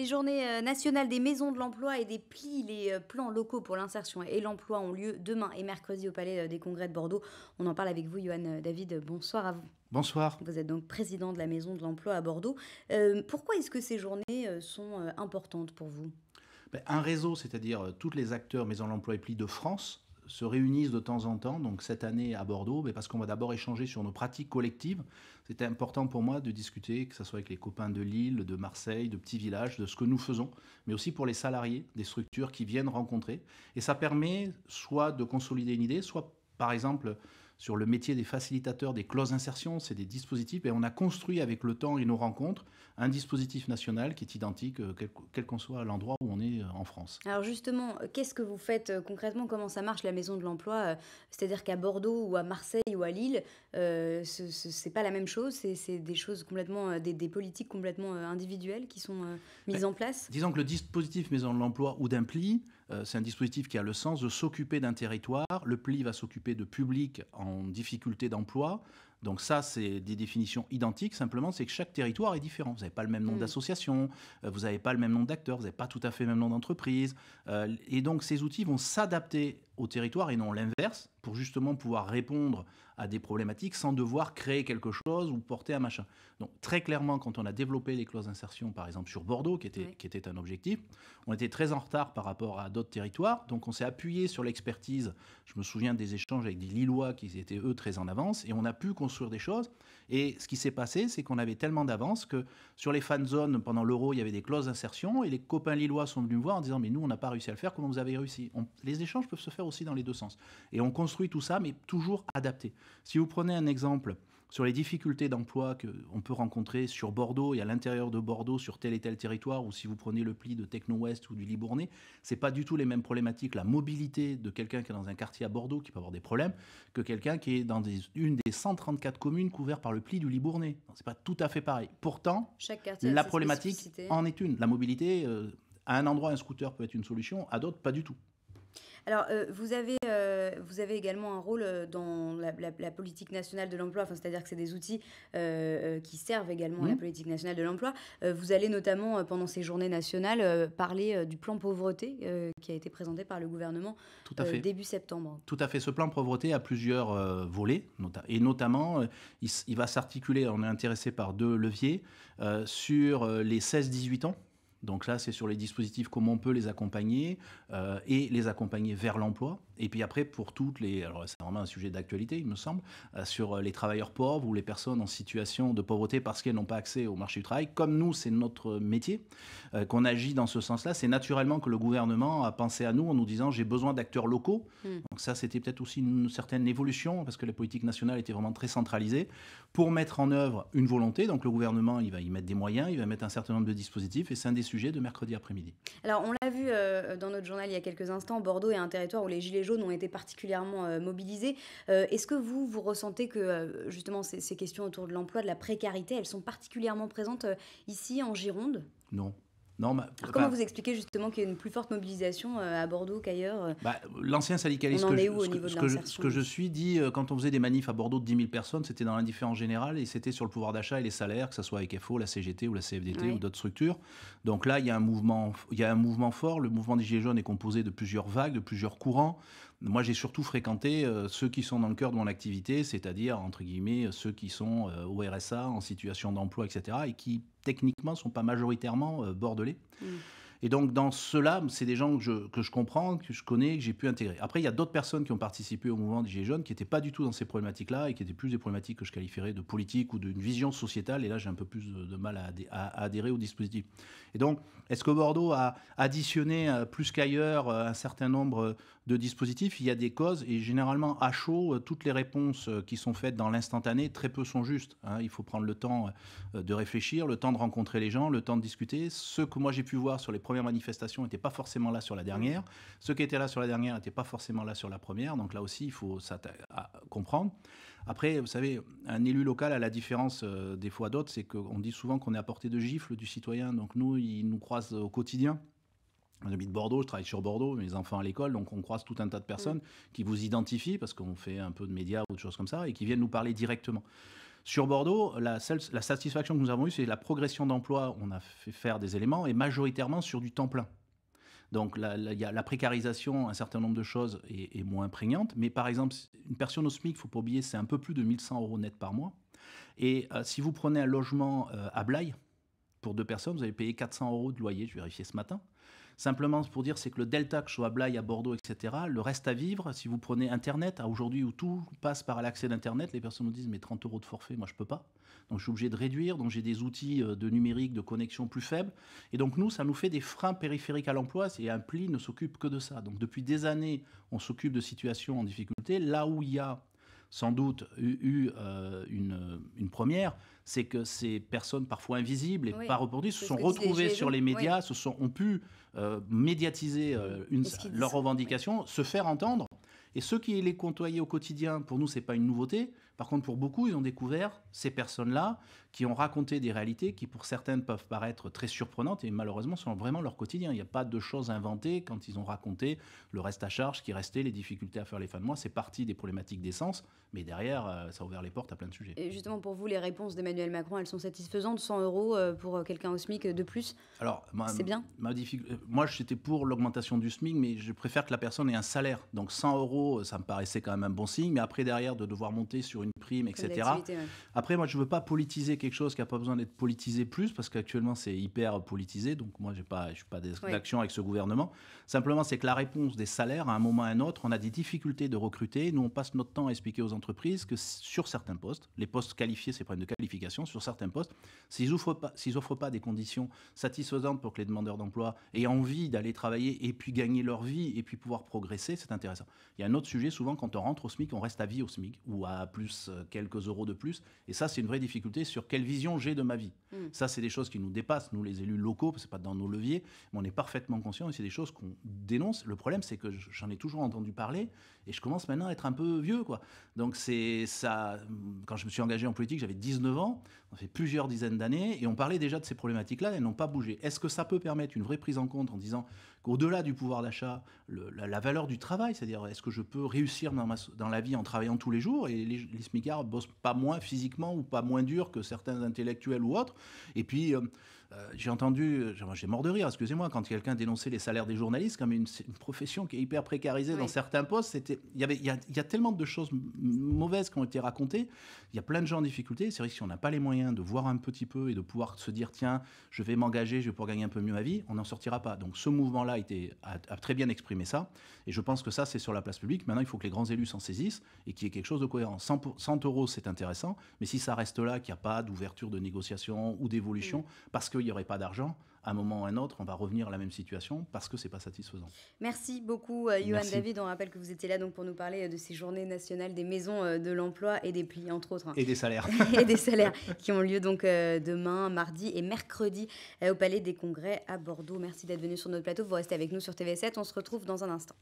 Les journées euh, nationales des maisons de l'emploi et des plis, les euh, plans locaux pour l'insertion et l'emploi ont lieu demain et mercredi au Palais euh, des Congrès de Bordeaux. On en parle avec vous, Johan David. Bonsoir à vous. Bonsoir. Vous êtes donc président de la Maison de l'Emploi à Bordeaux. pourquoi est-ce que ces journées sont importantes pour vous ben, Un réseau, c'est-à-dire tous les acteurs maisons de l'Emploi et Plis de France, se réunissent de temps en temps, donc cette année à Bordeaux, mais parce qu'on va d'abord échanger sur nos pratiques collectives. C'était important pour moi de discuter, que ce soit avec les copains de Lille, de Marseille, de petits villages, de ce que nous faisons, mais aussi pour les salariés des structures qui viennent rencontrer. Et ça permet soit de consolider une idée, soit par exemple sur le métier des facilitateurs des clauses d'insertion. C'est des dispositifs et on a construit avec le temps et nos rencontres un dispositif national qui est identique, euh, quel qu'on soit à l'endroit où on est euh, en France. Alors justement, euh, qu'est-ce que vous faites concrètement Comment ça marche la maison de l'emploi C'est-à-dire qu'à Bordeaux ou à Marseille ou à Lille, ce n'est pas la même chose. C'est des choses complètement, des, politiques complètement individuelles qui sont mises ben, en place. Disons que le dispositif maison de l'emploi ou d'impli, euh, c'est un dispositif qui a le sens de s'occuper d'un territoire. Le PLI va s'occuper de publics en difficulté d'emploi. Donc ça, c'est des définitions identiques. Simplement, c'est que chaque territoire est différent. Vous n'avez pas le même nombre mm. d'association. d'associations, euh, vous n'avez pas le même nombre d'acteurs, vous n'avez pas tout à fait le même nombre d'entreprises. Euh, et donc, ces outils vont s'adapter au territoire et non l'inverse, pour justement pouvoir répondre à des problématiques sans devoir créer quelque chose ou porter un machin. Donc très clairement, quand on a développé les clauses d'insertion, par exemple sur Bordeaux, qui était, qui était un objectif, on était très en retard par rapport à d'autres territoires, donc on s'est appuyé sur l'expertise, je me souviens des échanges avec des Lillois qui étaient eux très en avance, et on a pu construire des choses, et ce qui s'est passé, c'est qu'on avait tellement d'avance que sur les fan zones, pendant l'Euro, il y avait des clauses d'insertion et les copains lillois sont venus me voir en disant Mais nous, on n'a pas réussi à le faire, comment vous avez réussi Les échanges peuvent se faire aussi dans les deux sens. Et on construit tout ça, mais toujours adapté. Si vous prenez un exemple sur les difficultés d'emploi qu'on peut rencontrer sur Bordeaux et à l'intérieur de Bordeaux sur tel et tel territoire, ou si vous prenez le pli de Techno-Ouest ou du Libournais, c'est pas du tout les mêmes problématiques. La mobilité de quelqu'un qui est dans un quartier à Bordeaux qui peut avoir des problèmes que quelqu'un qui est dans des, une des 134 communes couvertes par le pli du Libournais. C'est pas tout à fait pareil. Pourtant, la problématique en est une. La mobilité, euh, à un endroit, un scooter peut être une solution, à d'autres, pas du tout. Alors, euh, vous, avez, euh, vous avez également un rôle euh, dans la, politique nationale de l'emploi, c'est-à-dire que c'est des outils qui servent également à la mmh. politique nationale de l'emploi. vous allez notamment, pendant ces journées nationales, parler du plan pauvreté qui a été présenté par le gouvernement Tout à fait. début septembre. Tout à fait. Ce plan pauvreté a plusieurs volets, et notamment, il va s'articuler, on est intéressé par deux leviers, sur les 16-18 ans donc là, c'est sur les dispositifs, comment on peut les accompagner euh, et les accompagner vers l'emploi. Et puis après, pour toutes les... Alors c'est vraiment un sujet d'actualité, il me semble, euh, sur euh, les travailleurs pauvres ou les personnes en situation de pauvreté parce qu'elles n'ont pas accès au marché du travail. Comme nous, c'est notre métier, qu'on agit dans ce sens-là, c'est naturellement que le gouvernement a pensé à nous en nous disant j'ai besoin d'acteurs locaux. Mm. Donc ça, c'était peut-être aussi une, certaine évolution parce que la politique nationale était vraiment très centralisée. Pour mettre en œuvre une volonté, donc le gouvernement, il va y mettre des moyens, il va mettre un certain nombre de dispositifs et c'est un des de mercredi après-midi. Alors, on l'a vu euh, dans notre journal il y a quelques instants, Bordeaux est un territoire où les Gilets jaunes ont été particulièrement euh, mobilisés. Euh, est-ce que vous, vous ressentez que justement ces, ces, questions autour de l'emploi, de la précarité, elles sont particulièrement présentes ici en Gironde Non comment vous expliquez justement qu'il y a une plus forte mobilisation euh, à Bordeaux qu'ailleurs euh bah, L'ancien syndicaliste que, je, ce, que, je, suis dit, euh, quand on faisait des manifs à Bordeaux de 10 000 personnes, c'était dans l'indifférence générale et c'était sur le pouvoir d'achat et les salaires, que ce soit avec FO, la CGT ou la CFDT ou d'autres structures. Donc là, il y, a un mouvement, il y a un mouvement fort. Le mouvement des Gilets jaunes est composé de plusieurs vagues, de plusieurs courants. Moi, j'ai surtout fréquenté euh, ceux qui sont dans le cœur de mon activité, c'est-à-dire, entre guillemets, ceux qui sont euh, au RSA, en situation d'emploi, etc., et qui, techniquement, sont pas majoritairement euh, bordelais. Mmh. Et donc, dans cela, c'est des gens que je, comprends, que je connais, que j'ai pu intégrer. Après, il y a d'autres personnes qui ont participé au mouvement des Gilets jaunes qui n'étaient pas du tout dans ces problématiques-là et qui étaient plus des problématiques que je qualifierais de politique ou d'une vision sociétale. Et là, j'ai un peu plus de, mal à, adhérer au dispositif. Et donc, est-ce que Bordeaux a additionné euh, plus qu'ailleurs euh, un certain nombre de dispositifs Il y a des causes et généralement, à chaud, euh, toutes les réponses qui sont faites dans l'instantané, très peu sont justes. Hein. Il faut prendre le temps de réfléchir, le temps de rencontrer les gens, le temps de discuter. Ce que moi j'ai pu voir sur les première manifestation n'était pas forcément là sur la dernière. Ceux qui étaient là sur la dernière n'étaient pas forcément là sur la première. Donc là aussi, il faut comprendre. Après, vous savez, un élu local, à la différence euh, des fois d'autres, c'est qu'on dit souvent qu'on est à portée de gifle du citoyen. Donc nous, ils nous croisent au quotidien. J'habite Bordeaux, je travaille sur Bordeaux, mes enfants à l'école, donc on croise tout un tas de personnes mmh. qui vous identifient parce qu'on fait un peu de médias ou de choses comme ça et qui viennent nous parler directement. Sur Bordeaux, la, satisfaction que nous avons eue, c'est la progression d'emploi. On a fait faire des éléments et majoritairement sur du temps plein. Donc la, y a la précarisation, un certain nombre de choses est, moins prégnante. Mais par exemple, une personne au SMIC, il faut pas oublier, c'est un peu plus de 1100 euros net par mois. Et euh, si vous prenez un logement euh, à Blaye, pour deux personnes, vous allez payer 400 euros de loyer, je vérifiais ce matin. Simplement, pour dire, c'est que le delta, que ce à Blaye, à Bordeaux, etc., le reste à vivre, si vous prenez Internet, à aujourd'hui où tout passe par l'accès d'Internet, les personnes nous disent, mais 30 euros de forfait, moi, je peux pas. Donc, je suis obligé de réduire. Donc, j'ai des outils euh, de numérique, de connexion plus faibles. Et donc, nous, ça nous fait des freins périphériques à l'emploi. Et un pli ne s'occupe que de ça. Donc, depuis des années, on s'occupe de situations en difficulté. Là où il y a sans doute eu, euh, une, première, c'est que ces personnes parfois invisibles et pas reproduites se sont retrouvées sur les médias, se sont, ont pu euh, médiatiser euh, leurs revendications, se faire entendre. Et ceux qui les côtoyaient au quotidien, pour nous, n'est pas une nouveauté, par contre, pour beaucoup, ils ont découvert ces personnes-là qui ont raconté des réalités qui, pour certaines, peuvent paraître très surprenantes et malheureusement sont vraiment leur quotidien. Il n'y a pas de choses inventées quand ils ont raconté le reste à charge qui restait, les difficultés à faire les fins de mois. C'est partie des problématiques d'essence, mais derrière, euh, ça a ouvert les portes à plein de sujets. Et justement, pour vous, les réponses d'Emmanuel Macron, elles sont satisfaisantes 100 euros euh, pour euh, quelqu'un au SMIC de plus Alors, c'est bien. moi, j'étais pour l'augmentation du SMIC, mais je préfère que la personne ait un salaire. Donc 100 euros, ça me paraissait quand même un bon signe, mais après, derrière, de devoir monter sur une primes, etc. Après, moi, je ne veux pas politiser quelque chose qui n'a pas besoin d'être politisé plus, parce qu'actuellement, c'est hyper politisé. Donc, moi, pas, je ne suis pas d'action avec ce gouvernement. Simplement, c'est que la réponse des salaires, à un moment ou à un autre, on a des difficultés de recruter. Nous, on passe notre temps à expliquer aux entreprises que sur certains postes, les postes qualifiés, c'est problème de qualification, sur certains postes, s'ils n'offrent pas, offrent pas des conditions satisfaisantes pour que les demandeurs d'emploi aient envie d'aller travailler et puis gagner leur vie et puis pouvoir progresser, c'est intéressant. Il y a un autre sujet, souvent, quand on rentre au SMIC, on reste à vie au SMIC ou à plus euh, quelques euros de plus. Et ça, c'est une vraie difficulté sur quelle vision j'ai de ma vie. Mm. Ça, c'est des choses qui nous dépassent, nous les élus locaux, parce que c'est pas dans nos leviers, mais on est parfaitement conscient et c'est des choses qu'on dénonce. Le problème, c'est que j'en ai toujours entendu parler et je commence maintenant à être un peu vieux, quoi. Donc c'est ça. Quand je me suis engagé en politique, j'avais 19 ans, on fait plusieurs dizaines d'années et on parlait déjà de ces problématiques-là, elles n'ont pas bougé. Est-ce que ça peut permettre une vraie prise en compte en disant qu'au-delà du pouvoir d'achat, la, valeur du travail, c'est-à-dire est-ce que je peux réussir dans, la vie en travaillant tous les jours, et les, les ne bossent pas moins physiquement ou pas moins dur que certains intellectuels ou autres, et puis... Euh, euh, j'ai entendu, euh, j'ai mort de rire, excusez-moi, quand quelqu'un dénonçait les salaires des journalistes comme une, profession qui est hyper précarisée dans certains postes. C'était, il y avait, il y, a, tellement de choses mauvaises qui ont été racontées. Il y a plein de gens en difficulté. C'est vrai que si on n'a pas les moyens de voir un petit peu et de pouvoir se dire tiens, je vais m'engager, je vais pouvoir gagner un peu mieux ma vie, on n'en sortira pas. Donc ce mouvement-là a, très bien exprimé ça. Et je pense que ça, c'est sur la place publique. Maintenant, il faut que les grands élus s'en saisissent et qu'il y ait quelque chose de cohérent. 100, euros, c'est intéressant, mais si ça reste là, qu'il n'y a pas d'ouverture de négociation ou d'évolution, parce que il n'y aurait pas d'argent, à un moment ou à un autre, on va revenir à la même situation parce que ce n'est pas satisfaisant. Merci beaucoup, euh, Johan David. On rappelle que vous étiez là donc, pour nous parler euh, de ces journées nationales des maisons euh, de l'emploi et des plis, entre autres. Hein. Et des salaires. et des salaires qui ont lieu donc demain, mardi et mercredi au Palais des Congrès à Bordeaux. Merci d'être venu sur notre plateau. Vous restez avec nous sur TV7. On se retrouve dans un instant.